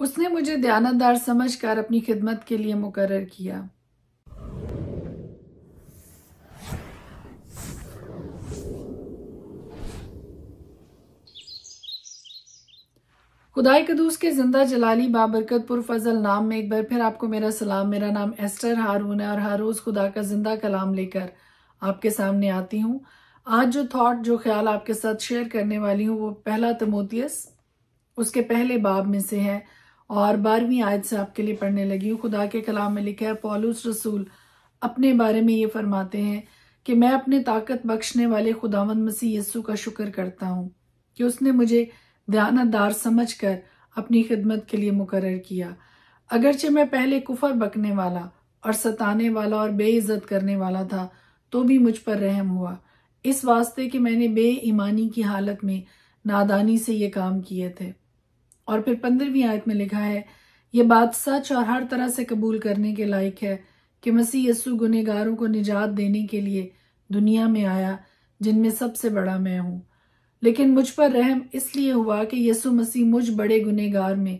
उसने मुझे दयानतदार समझकर अपनी खिदमत के लिए मुकर किया खुदाई कदूस के जिंदा जलाली बाबरकत पुरफजल नाम में एक बार फिर आपको मेरा सलाम मेरा नाम एस्टर हारून है और हर रोज़ खुदा का जिंदा कलाम लेकर आपके सामने आती हूँ आज जो थॉट जो ख्याल आपके साथ शेयर करने वाली हूँ वो पहला तमोतियस उसके पहले बाब में से है और बारहवीं आयत से आपके लिए पढ़ने लगी हूँ खुदा के कलाम में लिखा है पॉलूस रसूल अपने बारे में ये फरमाते हैं कि मैं अपने ताकत बख्शने वाले खुदावंद मसीह यस्सु का शुक्र करता हूँ कि उसने मुझे दयानतदार समझ कर अपनी खिदमत के लिए मुकर किया अगरचे मैं पहले कुफर बकने वाला और सताने वाला और बेइज्जत करने वाला था तो भी मुझ पर रहम हुआ इस वास्ते कि मैंने बेईमानी की हालत में नादानी से ये काम किए थे और फिर पंद्रहवीं आयत में लिखा है ये बात सच और हर तरह से कबूल करने के लायक है कि मसीह यस्सु गुनेगारों को निजात देने के लिए दुनिया में आया जिनमें सबसे बड़ा मैं हूँ लेकिन मुझ पर रहम इसलिए हुआ कि यसु मसीह मुझ बड़े गुनेगार में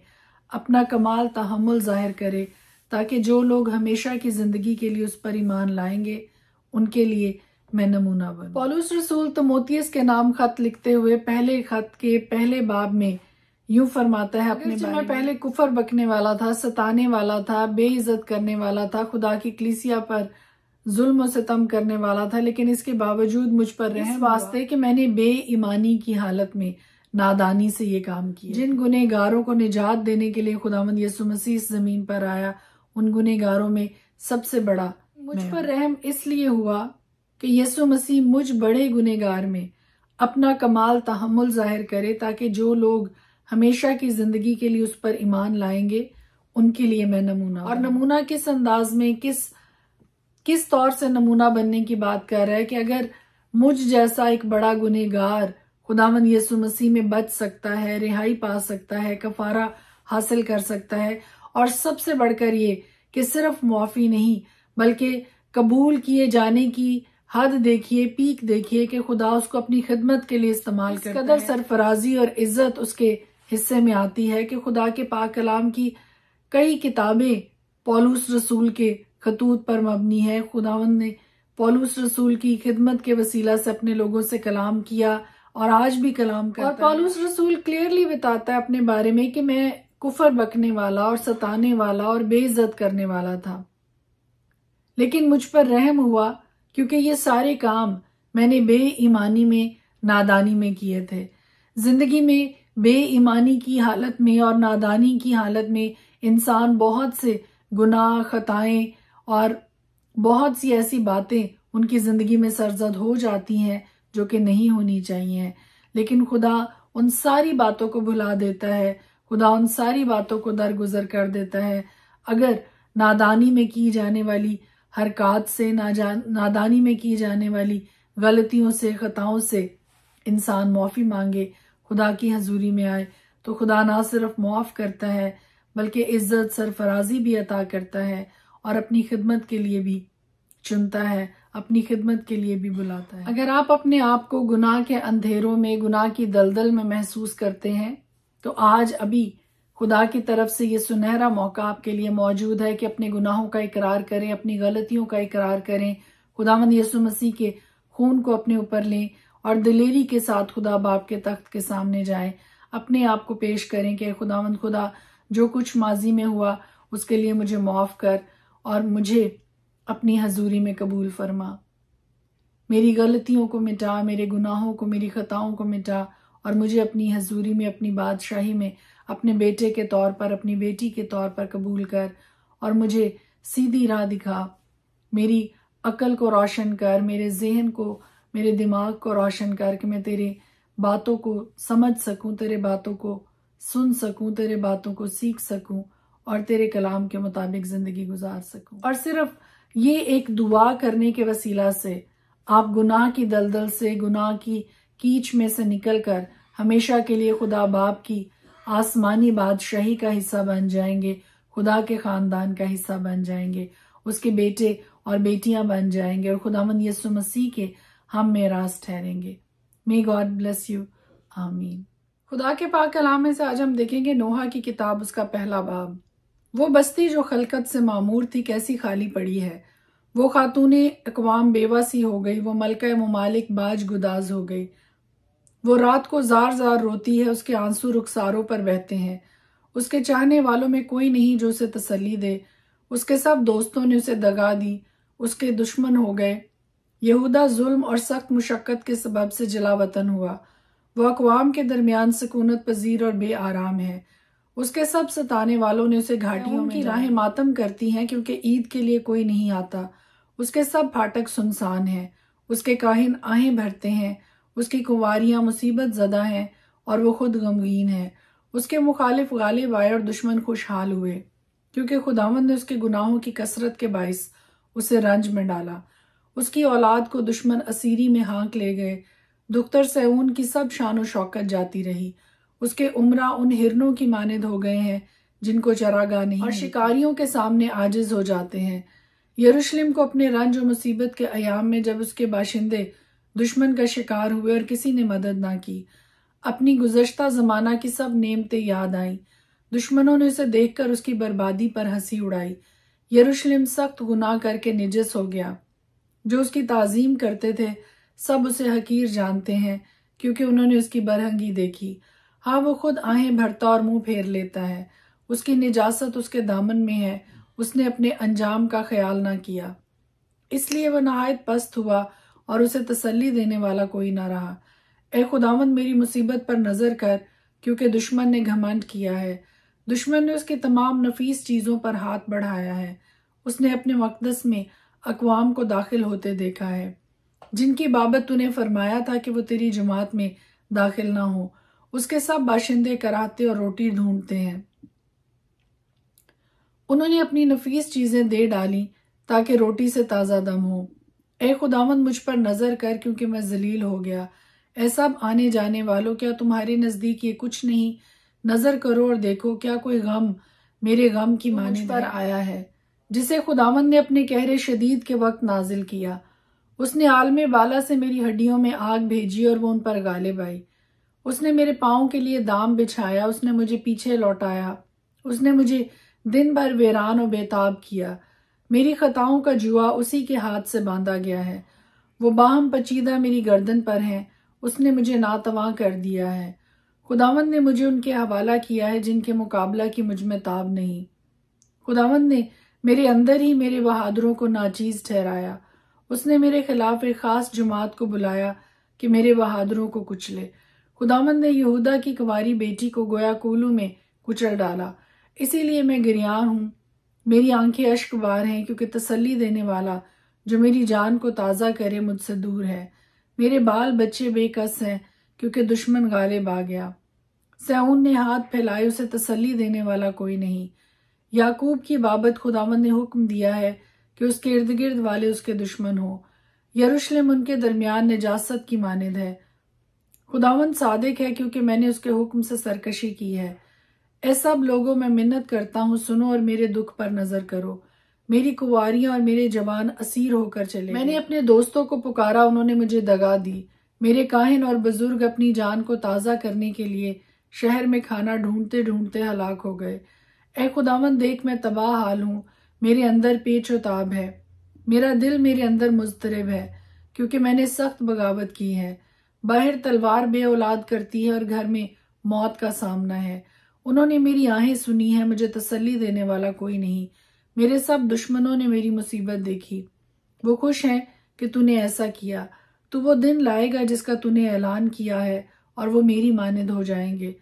अपना कमाल तहमुल जाहिर करे ताकि जो लोग हमेशा की ज़िंदगी के लिए उस पर ईमान लाएंगे उनके लिए मैं नमूना बन पॉलूस रसूल तमोतियस के नाम खत लिखते हुए पहले खत के पहले बाब में यूं फरमाता है अपने बारे मैं पहले कुफर बकने वाला था सताने वाला था बेइज्जत करने वाला था खुदा की कलिसिया पर जुल्म सितम करने वाला था लेकिन इसके बावजूद मुझ पर रहे वास्ते कि मैंने बेईमानी की हालत में नादानी से ये काम किया जिन गुनहगारों को निजात देने के लिए खुदामंद यसु मसीह इस जमीन पर आया उन गुनहगारों में सबसे बड़ा मुझ पर रहम इसलिए हुआ कि यसु मसीह मुझ बड़े गुनहगार में अपना कमाल तहमुल जाहिर करे ताकि जो लोग हमेशा की जिंदगी के लिए उस पर ईमान लाएंगे उनके लिए मैं नमूना और नमूना किस अंदाज में किस किस तौर से नमूना बनने की बात कर रहा है कि अगर मुझ जैसा एक बड़ा गुनेगार खुदावन यसु मसीह में बच सकता है रिहाई पा सकता है कफारा हासिल कर सकता है और सबसे बढ़कर ये कि सिर्फ मुआफ़ी नहीं बल्कि कबूल किए जाने की हद देखिए पीक देखिए कि खुदा उसको अपनी खिदमत के लिए इस्तेमाल कर कदर सरफराजी और इज्जत उसके हिस्से में आती है कि खुदा के पाक कलाम की कई किताबें पौलूस रसूल के खतूत पर मबनी है खुदावन ने पौलूस रसूल की खिदमत के वसीला से अपने लोगों से कलाम किया और आज भी कलाम करता और पौलूस रसूल क्लियरली बताता है अपने बारे में कि मैं कुफर बकने वाला और सताने वाला और बेइज्जत करने वाला था लेकिन मुझ पर रहम हुआ क्योंकि ये सारे काम मैंने बेईमानी में नादानी में किए थे जिंदगी में बेईमानी की हालत में और नादानी की हालत में इंसान बहुत से गुनाह खताएं और बहुत सी ऐसी बातें उनकी ज़िंदगी में सरजद हो जाती हैं जो कि नहीं होनी चाहिए लेकिन खुदा उन सारी बातों को भुला देता है खुदा उन सारी बातों को दरगुजर कर देता है अगर नादानी में की जाने वाली हरकत से ना नादानी में की जाने वाली गलतियों से ख़ताओं से इंसान माफ़ी मांगे खुदा की हजूरी में आए तो खुदा ना सिर्फ मुआफ़ करता है बल्कि इज्जत सरफराजी भी अता करता है और अपनी खिदमत के लिए भी चुनता है अपनी खिदमत के लिए भी बुलाता है अगर आप अपने आप को गुनाह के अंधेरों में गुनाह की दलदल में महसूस करते हैं तो आज अभी खुदा की तरफ से ये सुनहरा मौका आपके लिए मौजूद है कि अपने गुनाहों का इकरार करें अपनी गलतियों का इकरार करें खुदावंद यसु मसीह के खून को अपने ऊपर लें और दिलेरी के साथ खुदा बाप के तख्त के सामने जाए अपने आप को पेश करें कि खुदावंद खुदा जो कुछ माजी में हुआ उसके लिए मुझे माफ़ कर और मुझे अपनी हजूरी में कबूल फरमा मेरी गलतियों को मिटा मेरे गुनाहों को मेरी खताओं को मिटा और मुझे अपनी हजूरी में अपनी बादशाही में अपने बेटे के तौर पर अपनी बेटी के तौर पर कबूल कर और मुझे सीधी राह दिखा मेरी अकल को रोशन कर मेरे जहन को मेरे दिमाग को रोशन कर कि मैं तेरी बातों को समझ सकूं तेरे बातों को सुन सकूं तेरे बातों को सीख सकूं और तेरे कलाम के मुताबिक जिंदगी गुजार सकूं और सिर्फ ये एक दुआ करने के वसीला से आप गुनाह की दलदल से गुनाह की कीच में से निकलकर हमेशा के लिए खुदा बाप की आसमानी बादशाही का हिस्सा बन जाएंगे खुदा के खानदान का हिस्सा बन जाएंगे उसके बेटे और बेटियां बन जाएंगे और खुदा खुदामंद यसु मसीह के हम मेराज ठहरेंगे मे गॉड ब्लेस यू आमीन खुदा के पाक कलाम में से आज हम देखेंगे नोहा की किताब उसका पहला बाब वो बस्ती जो खलकत से मामूर थी कैसी खाली पड़ी है वो खातून अकवाम बेवा सी हो गई वो मलका ममालिक बाज गुदाज हो गई वो रात को जार जार रोती है उसके आंसू रुखसारों पर बहते हैं उसके चाहने वालों में कोई नहीं जो उसे तसली दे उसके सब दोस्तों ने उसे दगा दी उसके दुश्मन हो गए यहूदा जुल्म और सख्त मुशक्क़त के सबब से जला वतन हुआ वह अकवाम के दरमियान सकूनत पजीर और बे आराम है उसके सब सताने वालों ने उसे घाटियों की राहें मातम करती हैं क्योंकि ईद के लिए कोई नहीं आता उसके सब फाटक सुनसान हैं उसके काहिन आहें भरते हैं उसकी कुंवारियां मुसीबत ज़दा हैं और वो खुद गमगीन है उसके मुखालिफ गालिब आए और दुश्मन खुशहाल हुए क्योंकि खुदावंद ने उसके गुनाहों की कसरत के बायस उसे रंज में डाला उसकी औलाद को दुश्मन असीरी में हाँक ले गए दुख्तर सैन की सब शान शौकत जाती रही उसके उमरा उन हिरनों की मानद हो गए हैं जिनको चरागा नहीं और शिकारियों के सामने आजिज हो जाते हैं यरूशलेम को अपने रंज और मुसीबत के अयाम में जब उसके बाशिंदे दुश्मन का शिकार हुए और किसी ने मदद ना की अपनी गुजशत ज़माना की सब नेमतें याद आईं दुश्मनों ने उसे देखकर उसकी बर्बादी पर हंसी उड़ाई यरूशलेम सख्त गुनाह करके निजस हो गया जो उसकी ताज़ीम करते थे सब उसे हकीर जानते हैं क्योंकि उन्होंने उसकी बरहंगी देखी हाँ वो खुद आहें भरता और मुंह फेर लेता है उसकी निजात उसके दामन में है उसने अपने अंजाम का ख्याल ना किया इसलिए वह नहायत पस्त हुआ और उसे तसल्ली देने वाला कोई ना रहा ए खुदावंद मेरी मुसीबत पर नज़र कर क्योंकि दुश्मन ने घमंड किया है दुश्मन ने उसकी तमाम नफीस चीज़ों पर हाथ बढ़ाया है उसने अपने मकदस में अकवाम को दाखिल होते देखा है जिनकी बाबत तूने फरमाया था कि वो तेरी जमात में दाखिल ना हो उसके सब बाशिंदे कराते और रोटी ढूंढते हैं उन्होंने अपनी नफीस चीज़ें दे डाली ताकि रोटी से ताज़ा दम हो ए खुदावंद मुझ पर नज़र कर क्योंकि मैं जलील हो गया ऐसा आने जाने वालों क्या तुम्हारे नज़दीक ये कुछ नहीं नज़र करो और देखो क्या कोई गम मेरे गम की माने पर आया है जिसे खुदावन ने अपने कहरे शदीद के वक्त नाजिल किया उसने आलम बाला से मेरी हड्डियों में आग भेजी और वो उन पर गालिब आई उसने मेरे पाँव के लिए दाम बिछाया उसने मुझे पीछे लौटाया उसने मुझे दिन भर वेरान और बेताब किया मेरी खताओं का जुआ उसी के हाथ से बांधा गया है वो बाहम पचीदा मेरी गर्दन पर है उसने मुझे नातवा कर दिया है खुदावन ने मुझे उनके हवाला किया है जिनके मुकाबला की मुझ में ताब नहीं खुदावन ने मेरे अंदर ही मेरे बहादुरों को नाचीज ठहराया उसने मेरे खिलाफ एक खास जमात को बुलाया कि मेरे बहादुरों को कुचले खुदामंद ने यहूदा की कुंवारी बेटी को गोया कोलू में कुचल डाला इसीलिए मैं गिरियान हूँ मेरी आंखें अश्कबार हैं क्योंकि तसल्ली देने वाला जो मेरी जान को ताज़ा करे मुझसे दूर है मेरे बाल बच्चे बेकस हैं क्योंकि दुश्मन गालिब आ गया सऊन ने हाथ फैलाए उसे तसली देने वाला कोई नहीं याकूब की बाबत खुदावन ने हुक्म दिया है कि उसके इर्द गिर्द वाले उसके दुश्मन हो यरूशलेम उनके दरमियान निजास्त की मानद है खुदावन सादिक है क्योंकि मैंने उसके हुक्म से सरकशी की है ऐसा सब लोगों में मिन्नत करता हूँ सुनो और मेरे दुख पर नजर करो मेरी कुंवारियां और मेरे जवान असीर होकर चले मैंने अपने दोस्तों को पुकारा उन्होंने मुझे दगा दी मेरे काहिन और बुजुर्ग अपनी जान को ताज़ा करने के लिए शहर में खाना ढूंढते ढूंढते हलाक हो गए ए खुदावन देख मैं तबाह हाल हूँ मेरे अंदर पेचोताब उताब है मेरा दिल मेरे अंदर मुस्तरब है क्योंकि मैंने सख्त बगावत की है बाहर तलवार बे औलाद करती है और घर में मौत का सामना है उन्होंने मेरी आहें सुनी है मुझे तसल्ली देने वाला कोई नहीं मेरे सब दुश्मनों ने मेरी मुसीबत देखी वो खुश हैं कि तूने ऐसा किया तो वो दिन लाएगा जिसका तूने ऐलान किया है और वो मेरी मानद हो जाएंगे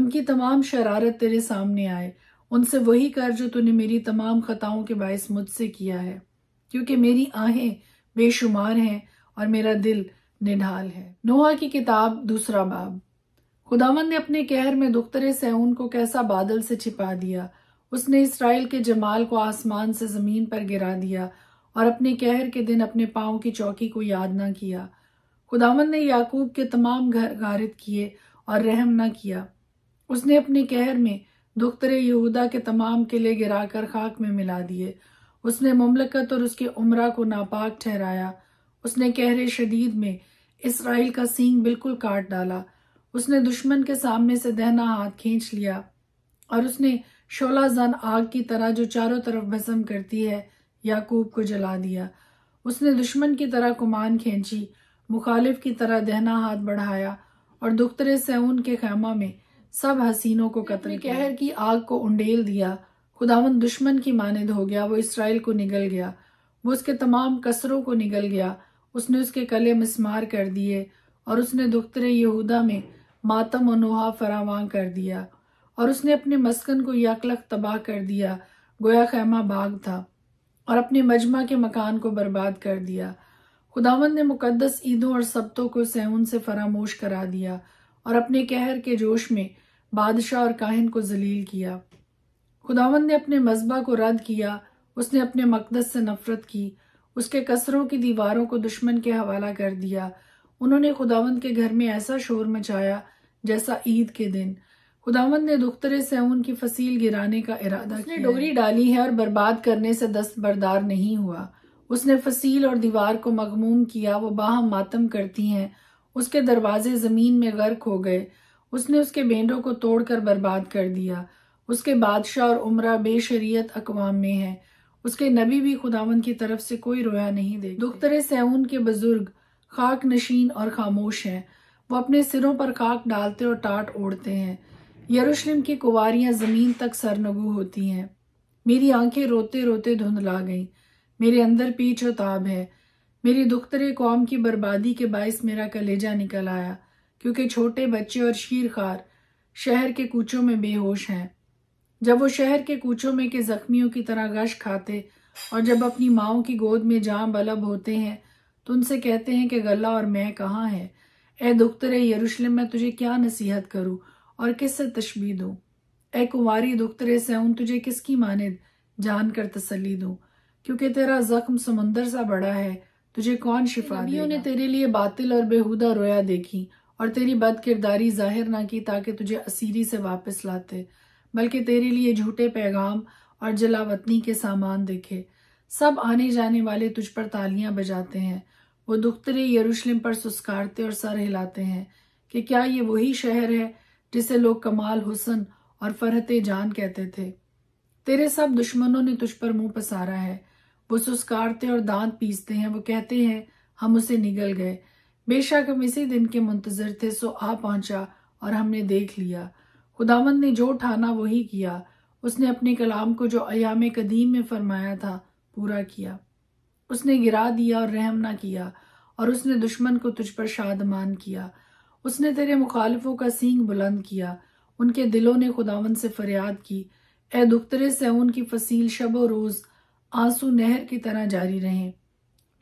उनकी तमाम शरारत तेरे सामने आए उनसे वही कर जो तूने मेरी तमाम खताओं के बायस मुझसे किया है क्योंकि मेरी आहें बेशुमार हैं और मेरा दिल निढाल है नोहा की किताब दूसरा बाब खुदावन ने अपने कहर में दुख्तरे सैन को कैसा बादल से छिपा दिया उसने इसराइल के जमाल को आसमान से जमीन पर गिरा दिया और अपने कहर के दिन अपने पाओ की चौकी को याद ना किया खुदावन ने याकूब के तमाम घर गारित किए और रहम ना किया उसने अपने कहर में दुख्तर यहूदा के तमाम किले गिराकर खाक में मिला दिए उसने ममलकत और उसकी उम्र को नापाक ठहराया उसने कहरे शदीद में इसराइल का सींग बिल्कुल काट डाला उसने दुश्मन के सामने से दहना हाथ खींच लिया और उसने शोला जन आग की तरह जो चारों तरफ भस्म करती है याकूब को जला दिया उसने दुश्मन की तरह कुमान खींची मुखालिफ की तरह दहना हाथ बढ़ाया और दुख्तरे सैन के खैमा में सब हसीनों को कतल कहर की आग को उंडेल दिया खुदावन दुश्मन की मानद हो गया वो इसराइल को निगल गया वो उसके तमाम कसरों को निगल गया उसने उसके कले मिसमार कर दिए और उसने दुख्तरे यहूदा में मातम और नोहा फरावां कर दिया और उसने अपने मस्कन को यकलख तबाह कर दिया गोया खैमा बाग था और अपने मजमा के मकान को बर्बाद कर दिया खुदावन ने मुकदस ईदों और सब्तों को सहून से फरामोश करा दिया और अपने कहर के जोश में बादशाह और काहिन को जलील किया खुदावन ने अपने मजबा को रद्द किया उसने अपने मकदस से नफरत की उसके कसरों की दीवारों को दुश्मन के हवाला कर दिया उन्होंने खुदावन के घर में ऐसा शोर मचाया जैसा ईद के दिन खुदावन ने दुख्तरे से की फसील गिराने का इरादा उसने डोरी डाली है और बर्बाद करने से दस्तबरदार नहीं हुआ उसने फसील और दीवार को मगमूम किया वो बाहम मातम करती हैं उसके दरवाजे ज़मीन में गर्क हो गए उसने उसके बेंडों को तोड़कर बर्बाद कर दिया उसके बादशाह और उम्र बेशरीत अकवाम में है उसके नबी भी खुदावन की तरफ से कोई रोया नहीं दे दुख्तर सैन के बुजुर्ग खाक नशीन और खामोश हैं वो अपने सिरों पर खाक डालते और टाट ओढ़ते हैं यरूशलेम की कुवारियां ज़मीन तक सरनगु होती हैं मेरी आंखें रोते रोते धुंधला गईं मेरे अंदर ताब है मेरी दुख्तर कौम की बर्बादी के बायस मेरा कलेजा निकल आया क्योंकि छोटे बच्चे और शीरखार शहर के कूचों में बेहोश हैं जब वो शहर के कूचों में के जख्मियों की तरह गश खाते और जब अपनी माओ की गोद में जहाँ बलब होते हैं तो उनसे कहते हैं कि गला और मैं कहाँ है ए दुख्तर यरूशलेम मैं तुझे क्या नसीहत करूँ और किस से तशबी दूँ ए कुंवारी दुख्तरे उन तुझे किसकी मानद जान कर तसली दूँ क्योंकि तेरा जख्म समुंदर सा बड़ा है तुझे कौन शिफा नबियों ने तेरे लिए बातिल और बेहुदा रोया देखी और तेरी बद किरदारी जाहिर ना की ताकि तुझे असीरी से वापस लाते बल्कि तेरे लिए झूठे पैगाम और जलावतनी के सामान देखे सब आने जाने वाले तुझ पर तालियां बजाते हैं वो दुख्तरे यरूशलेम पर सुस्कारते और सर हिलाते हैं कि क्या ये वही शहर है जिसे लोग कमाल हुसन और फरहत जान कहते थे तेरे सब दुश्मनों ने तुझ पर मुंह पसारा है वो सुस्कारते और दांत पीसते हैं वो कहते हैं हम उसे निगल गए बेशक हम इसी दिन के मुंतजर थे सो आ पहुंचा और हमने देख लिया खुदावंद ने जो ठाना वही किया उसने अपने कलाम को जो अयाम कदीम में फरमाया था पूरा किया उसने गिरा दिया और रहम ना किया और उसने दुश्मन को तुझ पर शादमान किया उसने तेरे मुखालफों का सींग बुलंद किया उनके दिलों ने खुदावन से फरियाद की ए दुख्तरे से उनकी फसील शब रोज़ आंसू नहर की तरह जारी रहें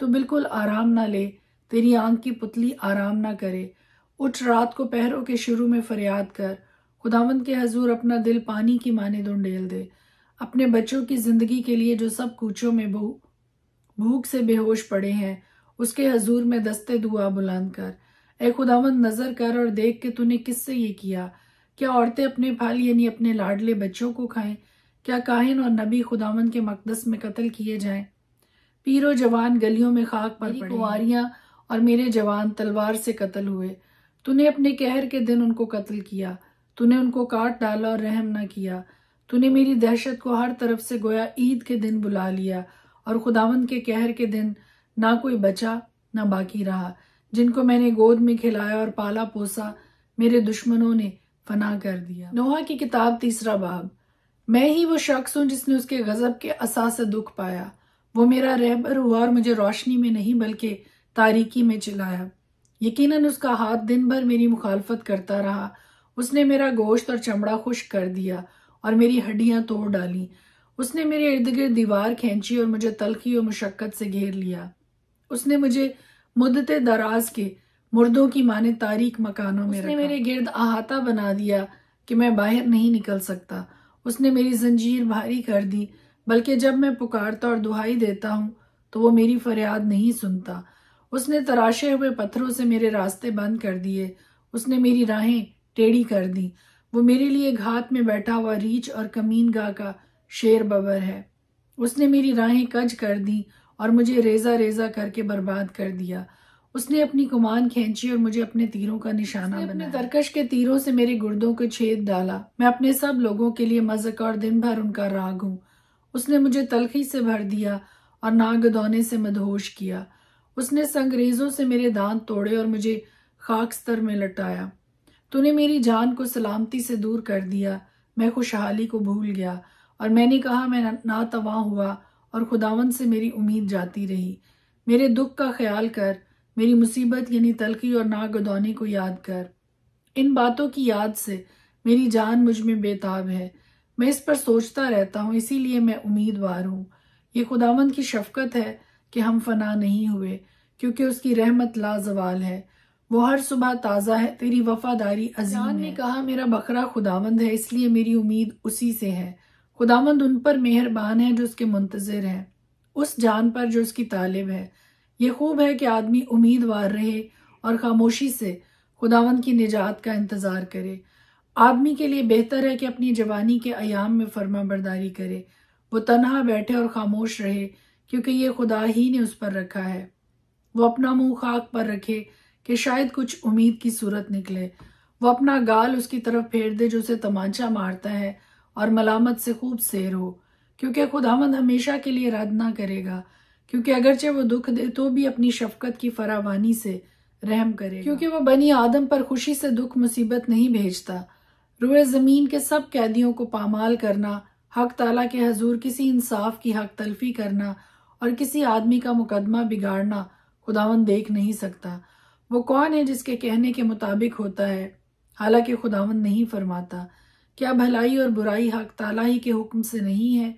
तो बिल्कुल आराम ना ले तेरी आंख की पुतली आराम ना करे उठ रात को पहरों के शुरू में फरियाद कर खुदावंद के हजूर अपना दिल पानी की माने धुंडेल दे अपने बच्चों की जिंदगी के लिए जो सब कूचों में भू भूख से बेहोश पड़े हैं उसके हजूर में दस्ते दुआ बुलंद कर ए खुदावंद नजर कर और देख के तूने किससे ये किया क्या औरतें अपने फल यानी अपने लाडले बच्चों को खाएं क्या काहिन और नबी खुदावन के मकदस में कत्ल किए जाएं पीरो जवान गलियों में खाक पर पड़ी और मेरे जवान तलवार से कत्ल हुए तूने अपने कहर के दिन उनको कत्ल किया तूने उनको काट डाला और रहम न किया तूने मेरी दहशत को हर तरफ से गोया ईद के दिन बुला लिया और खुदावन के कहर के दिन ना कोई बचा ना बाकी रहा जिनको मैंने गोद में खिलाया और पाला पोसा मेरे दुश्मनों ने फना कर दिया नोहा की किताब तीसरा बाब मैं ही वो शख्स हूं जिसने उसके गजब के असा से दुख पाया वो मेरा रहबर हुआ और मुझे रोशनी में नहीं बल्कि तारीकी में चिल्लाया यकीनन उसका हाथ दिन भर मेरी मुखालफत करता रहा उसने मेरा गोश्त और चमड़ा खुश कर दिया और मेरी हड्डियां तोड़ डाली उसने मेरे इर्द गिर्द दीवार खींची और मुझे तलखी और मुशक्क़त से घेर लिया उसने मुझे मुद्दत दराज के मुर्दों की माने तारीख मकानों में उसने मेरे गिर्द अहाता बना दिया कि मैं बाहर नहीं निकल सकता उसने मेरी जंजीर भारी कर दी बल्कि जब मैं पुकारता और दुहाई देता हूँ तो वो मेरी फरियाद नहीं सुनता उसने तराशे हुए पत्थरों से मेरे रास्ते बंद कर दिए उसने मेरी राहें टेढ़ी कर दी वो मेरे लिए घात में बैठा हुआ रीछ और कमीन गाह का शेर बबर है उसने मेरी राहें कज कर दी और मुझे रेजा रेजा करके बर्बाद कर दिया उसने अपनी कमान खींची और मुझे अपने तीरों का निशाना अपने तरकश के तीरों से मेरे गुर्दों को छेद डाला मैं अपने सब लोगों के लिए मजक और दिन भर उनका राग हूँ उसने मुझे तलखी से भर दिया और नागदौने से मदहोश किया उसने संगरेजों से मेरे दांत तोड़े और मुझे खाकस्तर में लटाया तूने मेरी जान को सलामती से दूर कर दिया मैं खुशहाली को भूल गया और मैंने कहा मैं नातवा हुआ और खुदावन से मेरी उम्मीद जाती रही मेरे दुख का ख्याल कर मेरी मुसीबत यानी तलखी और नागदौनी को याद कर इन बातों की याद से मेरी जान मुझ में बेताब है मैं इस पर सोचता रहता हूँ इसीलिए मैं उम्मीदवार हूँ ये खुदावंद की शफकत है कि हम फना नहीं हुए क्योंकि उसकी रहमत लाजवाल है वो हर सुबह ताज़ा है तेरी वफादारी अजान ने कहा मेरा बकरा खुदावंद है इसलिए मेरी उम्मीद उसी से है खुदावंद उन पर मेहरबान है जो उसके मुंतजर हैं उस जान पर जो उसकी तालिब है ये खूब है कि आदमी उम्मीदवार रहे और खामोशी से खुदावन की निजात का इंतज़ार करे आदमी के लिए बेहतर है कि अपनी जवानी के अयाम में फर्मा बरदारी करे वो तनहा बैठे और खामोश रहे क्योंकि ये खुदा ही ने उस पर रखा है वो अपना मुंह खाक पर रखे कि शायद कुछ उम्मीद की सूरत निकले वो अपना गाल उसकी तरफ फेर दे जो उसे तमाचा मारता है और मलामत से खूब सैर हो क्योंकि खुदावंद हमेशा के लिए रद्द ना करेगा क्योंकि अगरचे वो दुख दे तो भी अपनी शफकत की फरावानी से रहम करे क्योंकि वो बनी आदम पर खुशी से दुख मुसीबत नहीं भेजता रुए ज़मीन के सब कैदियों को पामाल करना हक ताला के हजूर किसी इंसाफ की हक तलफी करना और किसी आदमी का मुकदमा बिगाड़ना खुदावन देख नहीं सकता वो कौन है जिसके कहने के मुताबिक होता है हालांकि खुदावन नहीं फरमाता क्या भलाई और बुराई हक ताला ही के हुक्म से नहीं है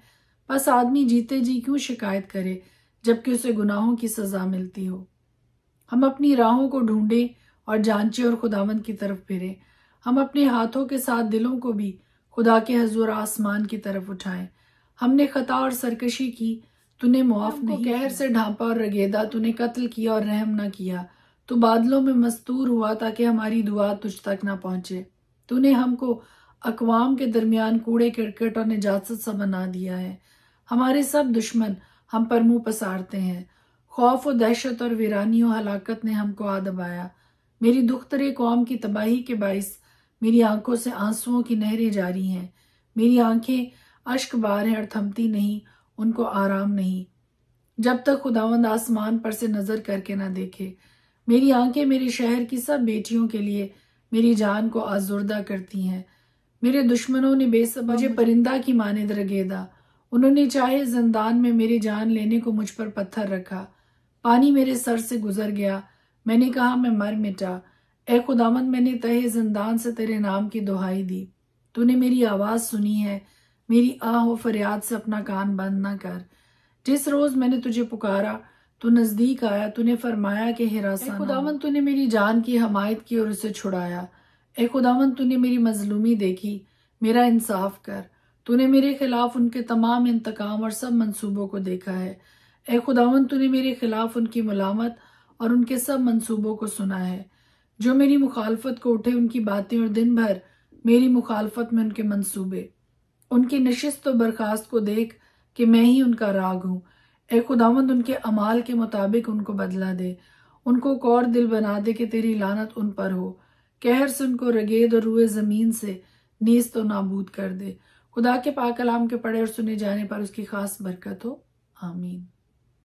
बस आदमी जीते जी क्यों शिकायत करे जबकि उसे गुनाहों की सजा मिलती हो हम अपनी राहों को ढूंढें और जांचें और खुदावन की तरफ फिरें हम अपने हाथों के साथ दिलों को भी खुदा के हजूर आसमान की तरफ उठाएं हमने खता और सरकशी की तूने मुआफ नहीं कहर से ढांपा और रगेदा तूने कत्ल किया और रहम ना किया तो बादलों में मस्तूर हुआ ताकि हमारी दुआ तुझ तक ना पहुंचे तूने हमको अकवाम के दरमियान कूड़े किरकट और निजात सा बना दिया है हमारे सब दुश्मन हम पर मुंह पसारते हैं खौफ व दहशत और वीरानी और हलाकत ने हमको आ दबाया मेरी दुख तरे कौम की तबाही के बायस मेरी आंखों से आंसुओं की नहरें जारी हैं मेरी आंखें अश्क बार हैं और थमती नहीं उनको आराम नहीं जब तक खुदावंद आसमान पर से नज़र करके ना देखे मेरी आंखें मेरे शहर की सब बेटियों के लिए मेरी जान को आजुर्दा करती हैं मेरे दुश्मनों ने बेसब हाँ, मुझे परिंदा की माने दरगेदा उन्होंने चाहे जिंदान में मेरी जान लेने को मुझ पर पत्थर रखा पानी मेरे सर से गुजर गया मैंने कहा मैं मर मिटा ए खुदामंद मैंने तहे जिंदान से तेरे नाम की दुहाई दी तूने मेरी आवाज़ सुनी है मेरी आह फरियाद से अपना कान बंद ना कर जिस रोज़ मैंने तुझे पुकारा तू नज़दीक आया तूने फरमाया कि हिरासा खुदावन तूने मेरी जान की हमायत की और उसे छुड़ाया ए खुदावन तूने मेरी मजलूमी देखी मेरा इंसाफ कर तूने मेरे खिलाफ उनके तमाम इंतकाम और सब मंसूबों को देखा है ए खुदावन तूने मेरे खिलाफ उनकी मलामत और उनके सब मंसूबों को सुना है जो मेरी मुखालफत को उठे उनकी बातें और दिन भर मेरी मुखालफत में उनके मंसूबे उनकी नशस्त और बर्खास्त को देख कि मैं ही उनका राग हूँ ए खुदावंद उनके अमाल के मुताबिक उनको बदला दे उनको कौर और दिल बना दे कि तेरी लानत उन पर हो कहर से उनको रगेद और रुए ज़मीन से नीस्त तो नाबूद कर दे खुदा के पाकलाम के पढ़े और सुने जाने पर उसकी खास बरकत हो आमीन